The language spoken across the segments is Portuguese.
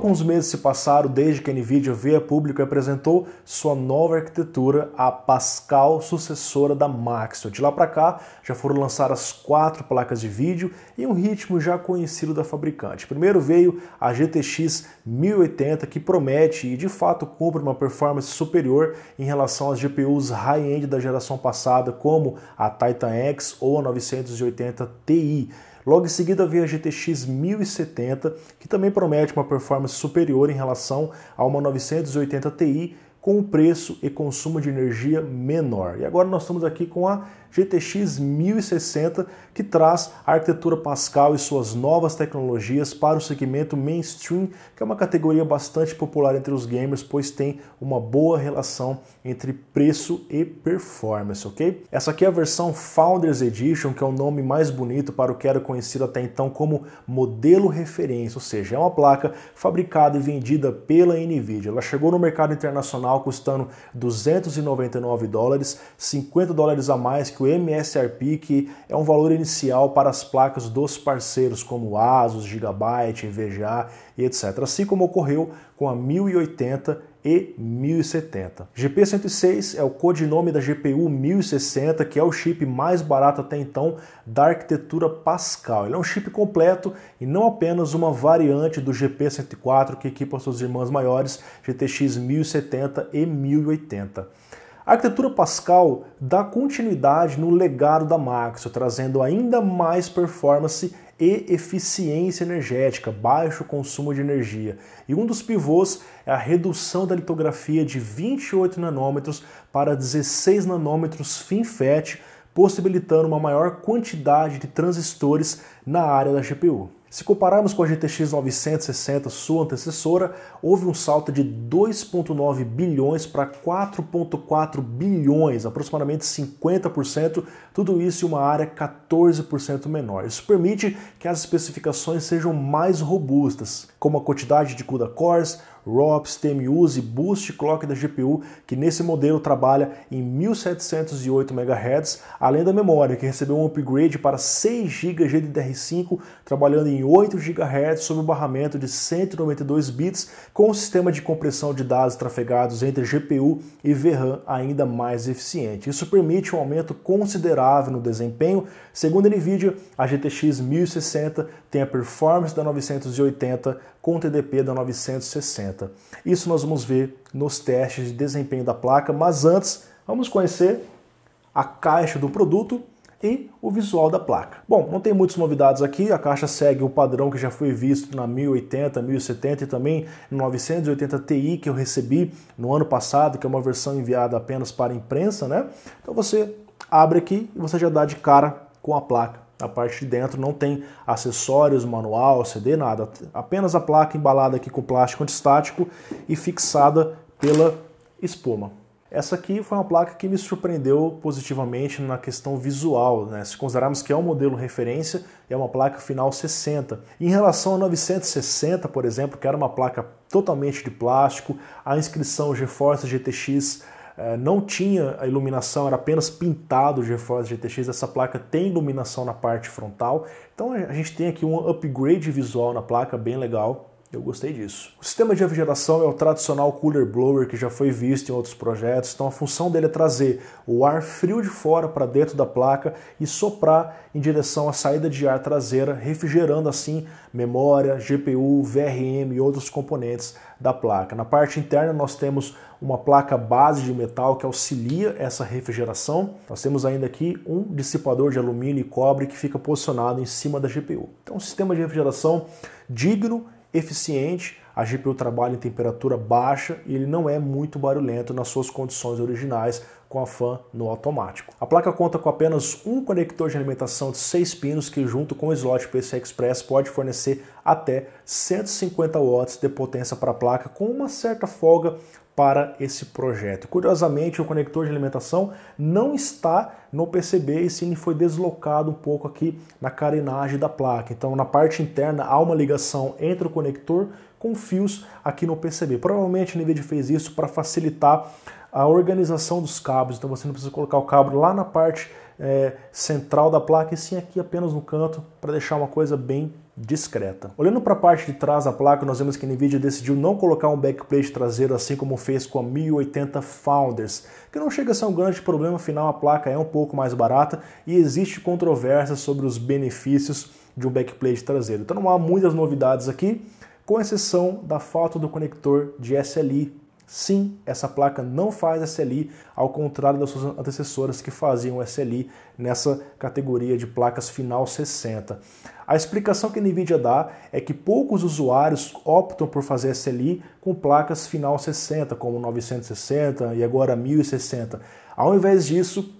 alguns meses se passaram desde que a Nvidia veio a público e apresentou sua nova arquitetura, a Pascal, sucessora da Maxwell. De lá para cá, já foram lançadas quatro placas de vídeo em um ritmo já conhecido da fabricante. Primeiro veio a GTX 1080, que promete e de fato cumpre uma performance superior em relação às GPUs high-end da geração passada, como a Titan X ou a 980 Ti. Logo em seguida vem a GTX 1070, que também promete uma performance superior em relação a uma 980 Ti com um preço e consumo de energia menor. E agora nós estamos aqui com a GTX 1060, que traz a arquitetura Pascal e suas novas tecnologias para o segmento mainstream, que é uma categoria bastante popular entre os gamers, pois tem uma boa relação entre preço e performance, ok? Essa aqui é a versão Founders Edition, que é o nome mais bonito para o que era conhecido até então como modelo referência, ou seja, é uma placa fabricada e vendida pela NVIDIA. Ela chegou no mercado internacional nacional custando 299 dólares, 50 dólares a mais que o MSRP, que é um valor inicial para as placas dos parceiros como ASUS, Gigabyte, VGA e etc. Assim como ocorreu com a 1080 e 1070. GP106 é o codinome da GPU 1060, que é o chip mais barato até então da arquitetura Pascal. Ele é um chip completo e não apenas uma variante do GP104 que equipa suas irmãs maiores, GTX 1070 e 1080. A arquitetura Pascal dá continuidade no legado da Maxwell, trazendo ainda mais performance e eficiência energética, baixo consumo de energia. E um dos pivôs é a redução da litografia de 28 nanômetros para 16 nanômetros FinFET, possibilitando uma maior quantidade de transistores na área da GPU. Se compararmos com a GTX 960, sua antecessora, houve um salto de 2,9 bilhões para 4,4 bilhões, aproximadamente 50%, tudo isso em uma área 14% menor. Isso permite que as especificações sejam mais robustas, como a quantidade de CUDA cores, ROPS, TMUs e Boost Clock da GPU, que nesse modelo trabalha em 1708 MHz, além da memória, que recebeu um upgrade para 6 GB GDDR5, trabalhando em 8 GHz sob o barramento de 192 bits, com um sistema de compressão de dados trafegados entre GPU e VRAM ainda mais eficiente. Isso permite um aumento considerável no desempenho. Segundo a NVIDIA, a GTX 1060 tem a performance da 980 com o TDP da 960. 60. Isso nós vamos ver nos testes de desempenho da placa, mas antes vamos conhecer a caixa do produto e o visual da placa. Bom, não tem muitas novidades aqui, a caixa segue o padrão que já foi visto na 1080, 1070 e também 980 Ti que eu recebi no ano passado, que é uma versão enviada apenas para imprensa, né? Então você abre aqui e você já dá de cara com a placa. A parte de dentro não tem acessórios, manual, CD, nada. Apenas a placa embalada aqui com plástico antistático e fixada pela espuma. Essa aqui foi uma placa que me surpreendeu positivamente na questão visual, né? se considerarmos que é um modelo referência, é uma placa final 60. Em relação à 960, por exemplo, que era uma placa totalmente de plástico, a inscrição GeForce GTX é, não tinha a iluminação, era apenas pintado o GeForce GTX, essa placa tem iluminação na parte frontal, então a gente tem aqui um upgrade visual na placa bem legal. Eu gostei disso. O sistema de refrigeração é o tradicional cooler blower que já foi visto em outros projetos, então a função dele é trazer o ar frio de fora para dentro da placa e soprar em direção à saída de ar traseira, refrigerando assim memória, GPU, VRM e outros componentes da placa. Na parte interna nós temos uma placa base de metal que auxilia essa refrigeração. Nós temos ainda aqui um dissipador de alumínio e cobre que fica posicionado em cima da GPU. Então, um sistema de refrigeração digno eficiente, a GPU trabalha em temperatura baixa e ele não é muito barulhento nas suas condições originais com a fan no automático. A placa conta com apenas um conector de alimentação de 6 pinos que junto com o slot PCI Express pode fornecer até 150 watts de potência para a placa com uma certa folga para esse projeto. Curiosamente, o conector de alimentação não está no PCB e sim foi deslocado um pouco aqui na carenagem da placa. Então, na parte interna há uma ligação entre o conector com fios aqui no PCB. Provavelmente a NVIDIA fez isso para facilitar a organização dos cabos. Então você não precisa colocar o cabo lá na parte é, central da placa e sim aqui apenas no canto para deixar uma coisa bem discreta. Olhando para a parte de trás da placa, nós vemos que a NVIDIA decidiu não colocar um backplate traseiro assim como fez com a 1080 Founders, que não chega a ser um grande problema, afinal a placa é um pouco mais barata e existe controvérsia sobre os benefícios de um backplate traseiro. Então não há muitas novidades aqui, com exceção da falta do conector de SLI Sim, essa placa não faz SLI, ao contrário das suas antecessoras que faziam SLI nessa categoria de placas final 60. A explicação que a NVIDIA dá é que poucos usuários optam por fazer SLI com placas final 60, como 960 e agora 1060. Ao invés disso,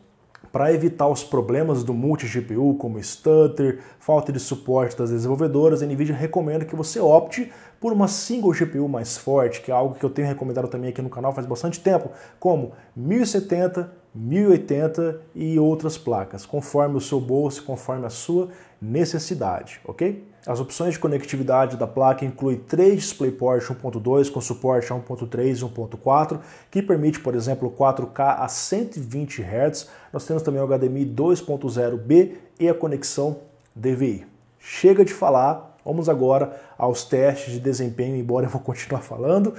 para evitar os problemas do multi-GPU, como stutter, falta de suporte das desenvolvedoras, a NVIDIA recomenda que você opte por uma single GPU mais forte, que é algo que eu tenho recomendado também aqui no canal faz bastante tempo, como 1070, 1080 e outras placas, conforme o seu bolso, conforme a sua necessidade, ok? As opções de conectividade da placa incluem três DisplayPort 1.2 com suporte a 1.3 e 1.4, que permite, por exemplo, 4K a 120 Hz. Nós temos também o HDMI 2.0B e a conexão DVI. Chega de falar, vamos agora aos testes de desempenho, embora eu vou continuar falando.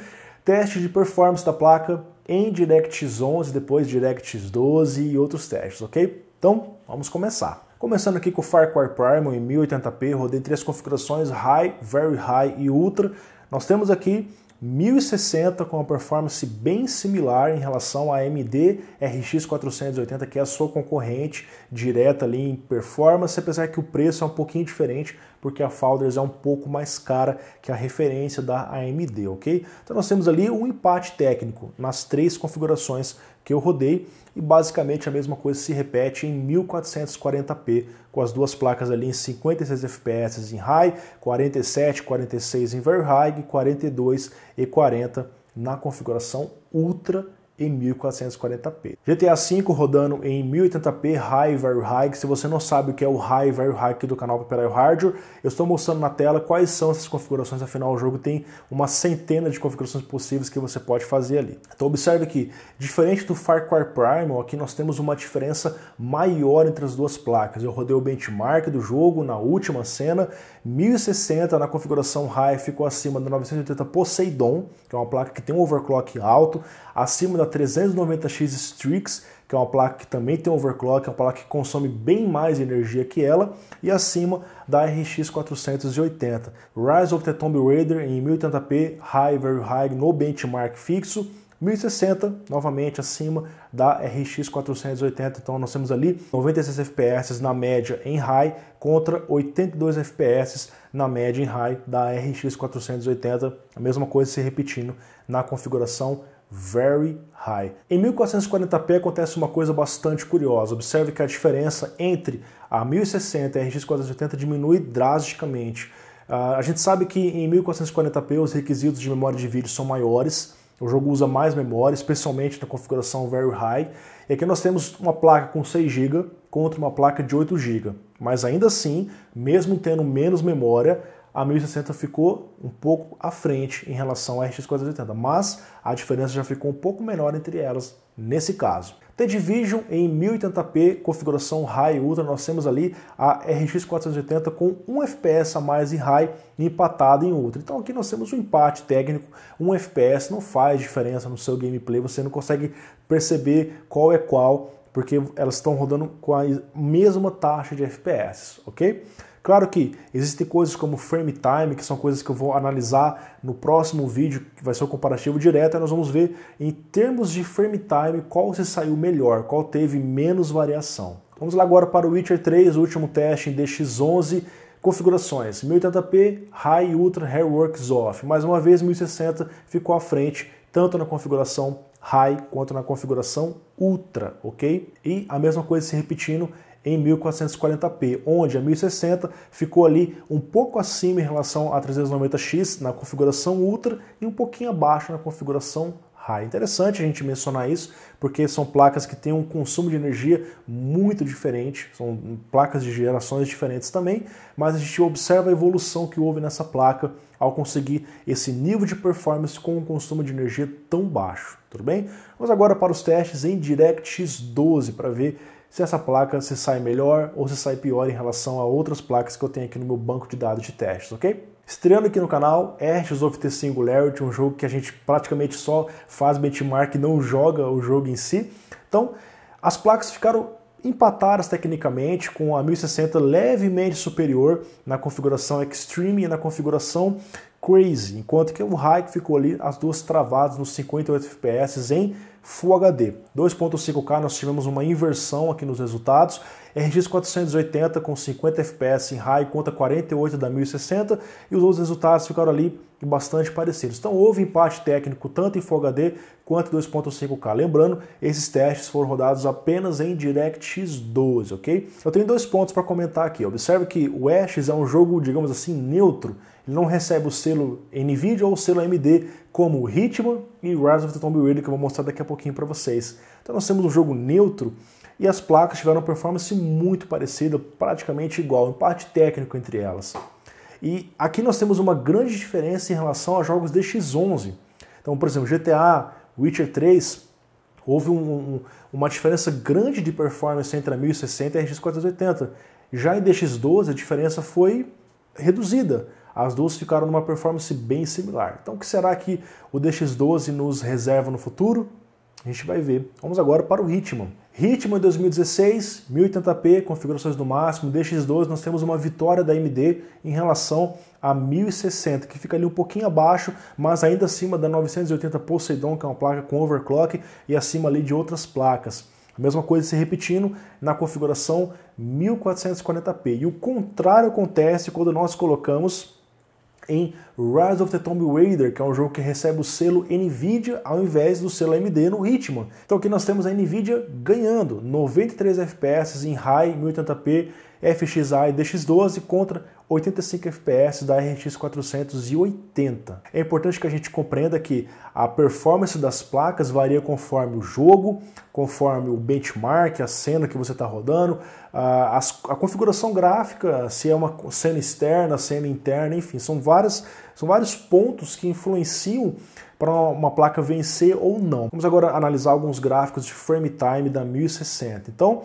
Teste de performance da placa em DirectX 11, depois DirectX 12 e outros testes, ok? Então, vamos começar. Começando aqui com o Farquhar Primal em 1080p, rodei três configurações, High, Very High e Ultra. Nós temos aqui 1060 com uma performance bem similar em relação à AMD RX 480, que é a sua concorrente direta ali em performance, apesar que o preço é um pouquinho diferente, porque a Founders é um pouco mais cara que a referência da AMD, ok? Então nós temos ali um empate técnico nas três configurações que eu rodei e basicamente a mesma coisa se repete em 1440p com as duas placas ali em 56 fps em high, 47, 46 em very high 42 e 40 na configuração ultra em 1440p. GTA V rodando em 1080p High Very High. Se você não sabe o que é o High Very High aqui do canal Papel Hardware, eu estou mostrando na tela quais são essas configurações, afinal o jogo tem uma centena de configurações possíveis que você pode fazer ali. Então observe que, diferente do Far Cry Primal, aqui nós temos uma diferença maior entre as duas placas. Eu rodei o benchmark do jogo na última cena, 1060 na configuração High ficou acima da 980 Poseidon, que é uma placa que tem um overclock alto, acima da 390X Strix, que é uma placa que também tem overclock, é uma placa que consome bem mais energia que ela, e acima da RX 480. Rise of the Tomb Raider em 1080p, High Very High no benchmark fixo, 1060, novamente acima da RX 480, então nós temos ali 96 FPS na média em high contra 82 FPS na média em high da RX 480, a mesma coisa se repetindo na configuração very high. Em 1440p acontece uma coisa bastante curiosa. Observe que a diferença entre a 1060 e a RX 480 diminui drasticamente. Uh, a gente sabe que em 1440p os requisitos de memória de vídeo são maiores, o jogo usa mais memória, especialmente na configuração very high. E aqui nós temos uma placa com 6 GB contra uma placa de 8 GB. Mas ainda assim, mesmo tendo menos memória, a 1060 ficou um pouco à frente em relação à RX 480, mas a diferença já ficou um pouco menor entre elas nesse caso. The Division em 1080p, configuração High Ultra, nós temos ali a RX 480 com 1 FPS a mais em High empatada em Ultra. Então aqui nós temos um empate técnico, 1 FPS não faz diferença no seu gameplay, você não consegue perceber qual é qual, porque elas estão rodando com a mesma taxa de FPS, ok? Claro que existem coisas como frame time, que são coisas que eu vou analisar no próximo vídeo, que vai ser o um comparativo direto, e nós vamos ver em termos de frame time qual se saiu melhor, qual teve menos variação. Vamos lá agora para o Witcher 3, o último teste em DX11, configurações 1080p, High Ultra Hairworks Off. Mais uma vez 1060 ficou à frente, tanto na configuração High quanto na configuração Ultra, ok? E a mesma coisa se repetindo em 1440p, onde a 1060 ficou ali um pouco acima em relação a 390X na configuração Ultra e um pouquinho abaixo na configuração High. Interessante a gente mencionar isso, porque são placas que têm um consumo de energia muito diferente, são placas de gerações diferentes também, mas a gente observa a evolução que houve nessa placa ao conseguir esse nível de performance com um consumo de energia tão baixo, tudo bem? Vamos agora para os testes em DirectX 12 para ver se essa placa se sai melhor ou se sai pior em relação a outras placas que eu tenho aqui no meu banco de dados de testes, ok? Estreando aqui no canal, Ashes of the Singularity, um jogo que a gente praticamente só faz benchmark e não joga o jogo em si. Então, as placas ficaram empatadas tecnicamente, com a 1060 levemente superior na configuração Extreme e na configuração crazy, enquanto que o High ficou ali as duas travadas nos 58 FPS em Full HD. 2.5K nós tivemos uma inversão aqui nos resultados. RX 480 com 50 FPS em High conta 48 da 1060 e os outros resultados ficaram ali bastante parecidos. Então houve empate técnico tanto em Full HD quanto 2.5K. Lembrando, esses testes foram rodados apenas em DirectX 12, ok? Eu tenho dois pontos para comentar aqui. Observe que o Ashes é um jogo, digamos assim, neutro ele não recebe o selo NVIDIA ou o selo AMD como Hitman e Rise of the Tomb Raider, que eu vou mostrar daqui a pouquinho para vocês. Então nós temos um jogo neutro e as placas tiveram uma performance muito parecida, praticamente igual, em parte técnico entre elas. E aqui nós temos uma grande diferença em relação a jogos DX11. Então, por exemplo, GTA, Witcher 3, houve um, um, uma diferença grande de performance entre a 1060 e a RX 480. Já em DX12 a diferença foi reduzida. As duas ficaram numa performance bem similar. Então, o que será que o DX12 nos reserva no futuro? A gente vai ver. Vamos agora para o ritmo. Ritmo em 2016, 1080p, configurações no máximo, DX12, nós temos uma vitória da AMD em relação a 1060, que fica ali um pouquinho abaixo, mas ainda acima da 980 Poseidon, que é uma placa com overclock, e acima ali de outras placas. A mesma coisa se repetindo na configuração 1440p. E o contrário acontece quando nós colocamos em Rise of the Tomb Raider, que é um jogo que recebe o selo Nvidia ao invés do selo AMD no Hitman. Então aqui nós temos a Nvidia ganhando 93 FPS em High 1080p, FXi e DX12 contra 85 FPS da RX 480. É importante que a gente compreenda que a performance das placas varia conforme o jogo, conforme o benchmark, a cena que você está rodando, a, a, configuração gráfica, se é uma cena externa, cena interna, enfim, são, várias, são vários pontos que influenciam para uma placa vencer ou não. Vamos agora analisar alguns gráficos de frame time da 1060. Então,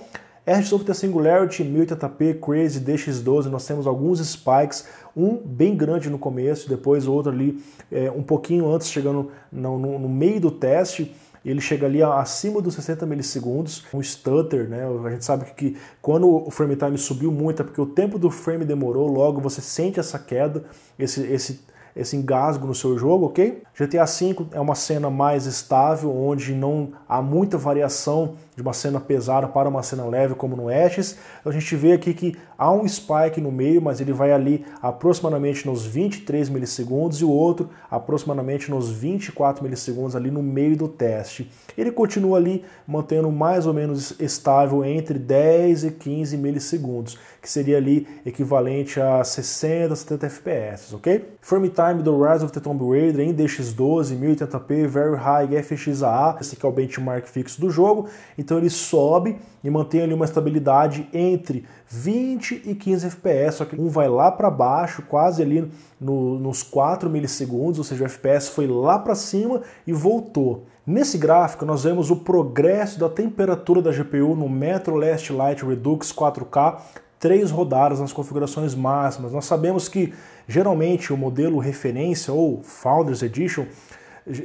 RSoftware Singularity, 1080p, Crazy, DX12, nós temos alguns spikes, um bem grande no começo, depois o outro ali é, um pouquinho antes, chegando no, no, no meio do teste, ele chega ali acima dos 60 milissegundos, um stutter, né? A gente sabe que quando o frame time subiu muito é porque o tempo do frame demorou, logo você sente essa queda, esse, esse esse engasgo no seu jogo, ok? GTA V é uma cena mais estável, onde não há muita variação de uma cena pesada para uma cena leve, como no Ashes. A gente vê aqui que há um spike no meio, mas ele vai ali aproximadamente nos 23 milissegundos e o outro aproximadamente nos 24 milissegundos ali no meio do teste. Ele continua ali mantendo mais ou menos estável entre 10 e 15 milissegundos que seria ali equivalente a 60, 70 FPS, ok? Frame time do Rise of the Tomb Raider em DX12, 1080p, Very High FXAA, esse que é o benchmark fixo do jogo, então ele sobe e mantém ali uma estabilidade entre 20 e 15 FPS, só que um vai lá para baixo, quase ali no, nos 4 milissegundos, ou seja, o FPS foi lá para cima e voltou. Nesse gráfico nós vemos o progresso da temperatura da GPU no Metro Last Light Redux 4K três rodadas nas configurações máximas. Nós sabemos que geralmente o modelo referência ou Founders Edition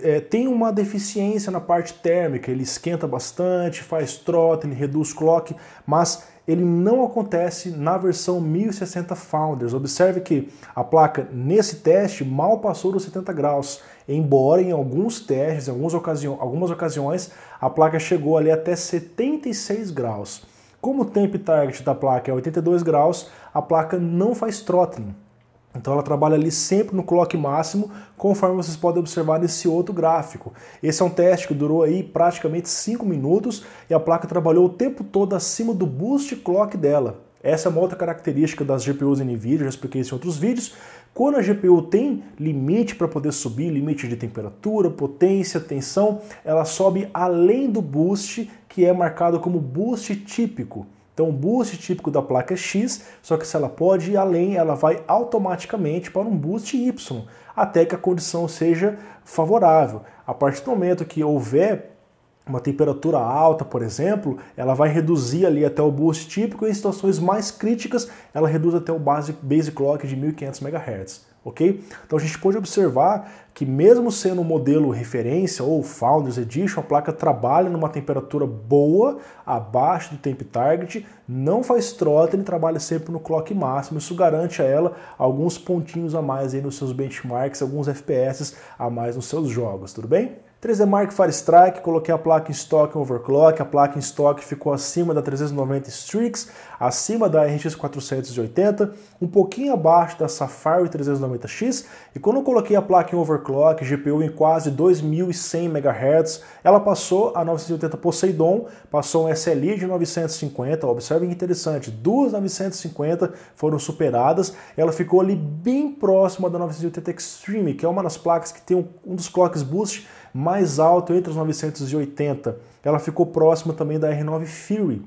é, tem uma deficiência na parte térmica, ele esquenta bastante, faz trota, ele reduz clock, mas ele não acontece na versão 1060 Founders. Observe que a placa nesse teste mal passou dos 70 graus, embora em alguns testes, em algumas, ocasiões, algumas ocasiões, a placa chegou ali até 76 graus. Como o temp target da placa é 82 graus, a placa não faz throttling. Então ela trabalha ali sempre no clock máximo, conforme vocês podem observar nesse outro gráfico. Esse é um teste que durou aí praticamente 5 minutos e a placa trabalhou o tempo todo acima do boost clock dela. Essa é uma outra característica das GPUs NVIDIA, já expliquei isso em outros vídeos, quando a GPU tem limite para poder subir, limite de temperatura, potência, tensão, ela sobe além do boost, que é marcado como boost típico. Então, o boost típico da placa é X, só que se ela pode ir além, ela vai automaticamente para um boost Y, até que a condição seja favorável. A partir do momento que houver uma temperatura alta, por exemplo, ela vai reduzir ali até o boost típico e em situações mais críticas ela reduz até o base, base clock de 1500 MHz, ok? Então a gente pode observar que mesmo sendo um modelo referência ou Founders Edition, a placa trabalha numa temperatura boa, abaixo do temp target, não faz throttle e trabalha sempre no clock máximo. Isso garante a ela alguns pontinhos a mais aí nos seus benchmarks, alguns FPS a mais nos seus jogos, tudo bem? 3 Fire Firestrike, coloquei a placa em stock overclock, a placa em stock ficou acima da 390 Strix, acima da RX 480, um pouquinho abaixo da Safari 390X, e quando eu coloquei a placa em overclock, GPU em quase 2100 MHz, ela passou a 980 Poseidon, passou um SLI de 950, observem que interessante, duas 950 foram superadas, ela ficou ali bem próxima da 980 Extreme, que é uma das placas que tem um, um dos clocks boost mais alto entre os 980. Ela ficou próxima também da R9 Fury.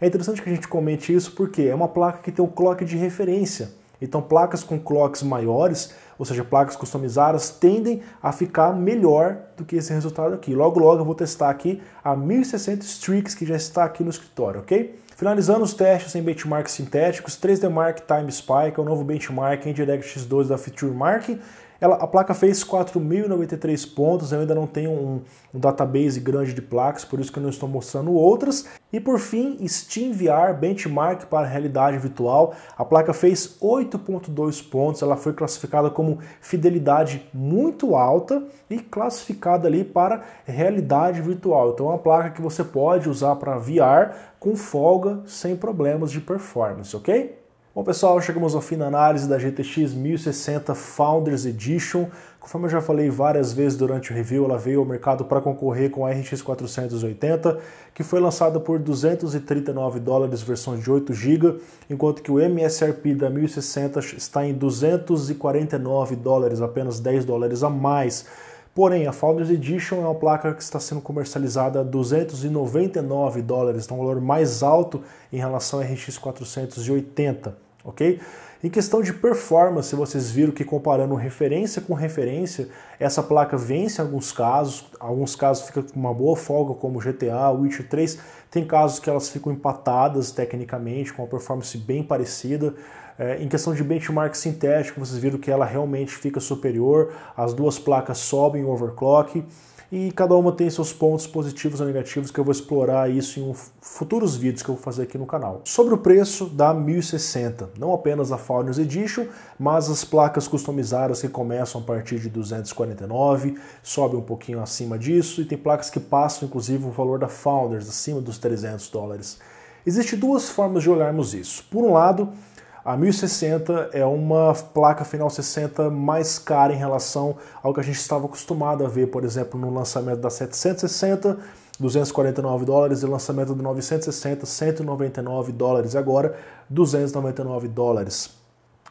É interessante que a gente comente isso porque é uma placa que tem um clock de referência. Então, placas com clocks maiores, ou seja, placas customizadas, tendem a ficar melhor do que esse resultado aqui. Logo, logo eu vou testar aqui a 1060 Strix, que já está aqui no escritório, ok? Finalizando os testes em benchmarks sintéticos, 3D Mark Time Spy, é o novo benchmark em DirectX 12 da Featuremark, ela, a placa fez 4.093 pontos, eu ainda não tenho um, um, database grande de placas, por isso que eu não estou mostrando outras. E por fim, Steam VR Benchmark para realidade virtual. A placa fez 8.2 pontos, ela foi classificada como fidelidade muito alta e classificada ali para realidade virtual. Então é uma placa que você pode usar para VR com folga, sem problemas de performance, ok? Bom, pessoal, chegamos ao fim da análise da GTX 1060 Founders Edition. Conforme eu já falei várias vezes durante o review, ela veio ao mercado para concorrer com a RX 480, que foi lançada por 239 dólares, versão de 8 GB, enquanto que o MSRP da 1060 está em 249 dólares, apenas 10 dólares a mais. Porém, a Founders Edition é uma placa que está sendo comercializada a 299 dólares, então um valor mais alto em relação à RX 480 ok? Em questão de performance, vocês viram que comparando referência com referência, essa placa vence em alguns casos, alguns casos fica com uma boa folga, como GTA, Witcher 3, tem casos que elas ficam empatadas tecnicamente, com uma performance bem parecida. É, em questão de benchmark sintético, vocês viram que ela realmente fica superior, as duas placas sobem overclock e cada uma tem seus pontos positivos ou negativos que eu vou explorar isso em futuros vídeos que eu vou fazer aqui no canal. Sobre o preço da 1060, não apenas a Founders Edition, mas as placas customizadas que começam a partir de 249, sobe um pouquinho acima disso e tem placas que passam inclusive o valor da Founders acima dos 300 dólares. Existem duas formas de olharmos isso. Por um lado, a 1060 é uma placa final 60 mais cara em relação ao que a gente estava acostumado a ver, por exemplo, no lançamento da 760, 249 dólares, e o lançamento da 960, 199 dólares, agora 299 dólares.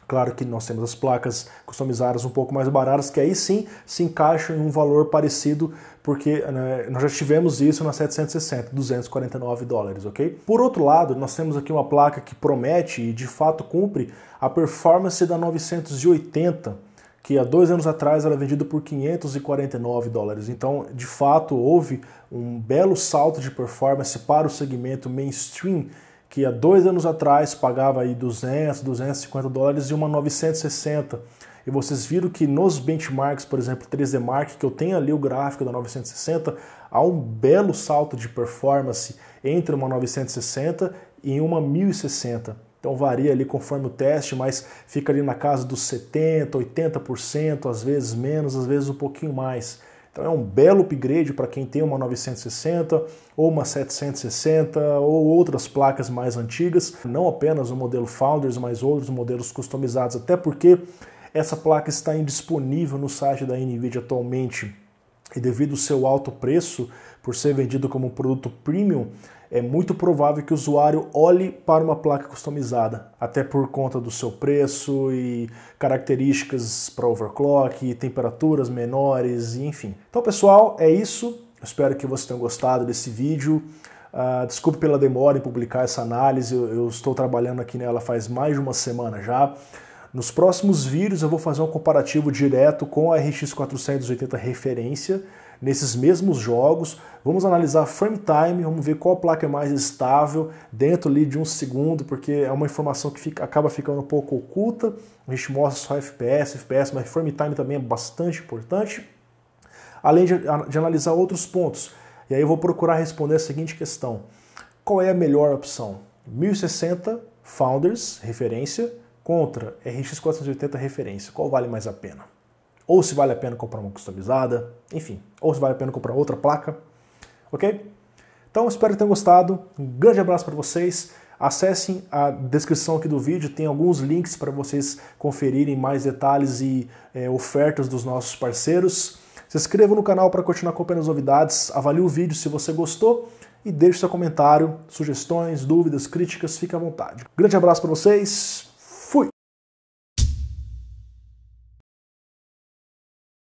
Claro que nós temos as placas customizadas um pouco mais baratas, que aí sim se encaixam em um valor parecido, porque né, nós já tivemos isso na 760, 249 dólares, ok? Por outro lado, nós temos aqui uma placa que promete e de fato cumpre a performance da 980, que há dois anos atrás era vendida por 549 dólares. Então, de fato, houve um belo salto de performance para o segmento mainstream que há dois anos atrás pagava aí 200, 250 dólares e uma 960. E vocês viram que nos benchmarks, por exemplo, 3D Mark, que eu tenho ali o gráfico da 960, há um belo salto de performance entre uma 960 e uma 1060. Então varia ali conforme o teste, mas fica ali na casa dos 70, 80%, às vezes menos, às vezes um pouquinho mais. Então é um belo upgrade para quem tem uma 960 ou uma 760 ou outras placas mais antigas, não apenas o modelo Founders, mas outros modelos customizados, até porque essa placa está indisponível no site da Nvidia atualmente. E devido ao seu alto preço, por ser vendido como produto premium, é muito provável que o usuário olhe para uma placa customizada, até por conta do seu preço e características para overclock, temperaturas menores, enfim. Então, pessoal, é isso. Eu espero que vocês tenham gostado desse vídeo. Uh, desculpe pela demora em publicar essa análise, eu, eu estou trabalhando aqui nela faz mais de uma semana já. Nos próximos vídeos eu vou fazer um comparativo direto com a RX 480 referência nesses mesmos jogos. Vamos analisar frame time, vamos ver qual placa é mais estável dentro ali de um segundo, porque é uma informação que fica, acaba ficando um pouco oculta. A gente mostra só FPS, FPS, mas frame time também é bastante importante. Além de, de analisar outros pontos. E aí eu vou procurar responder a seguinte questão. Qual é a melhor opção? 1060 Founders, referência, contra RX 480 referência. Qual vale mais a pena? ou se vale a pena comprar uma customizada, enfim, ou se vale a pena comprar outra placa, ok? Então espero que tenham gostado, um grande abraço para vocês, acessem a descrição aqui do vídeo, tem alguns links para vocês conferirem mais detalhes e é, ofertas dos nossos parceiros. Se inscreva no canal para continuar acompanhando as novidades, avalie o vídeo se você gostou e deixe seu comentário, sugestões, dúvidas, críticas, fique à vontade. Grande abraço para vocês,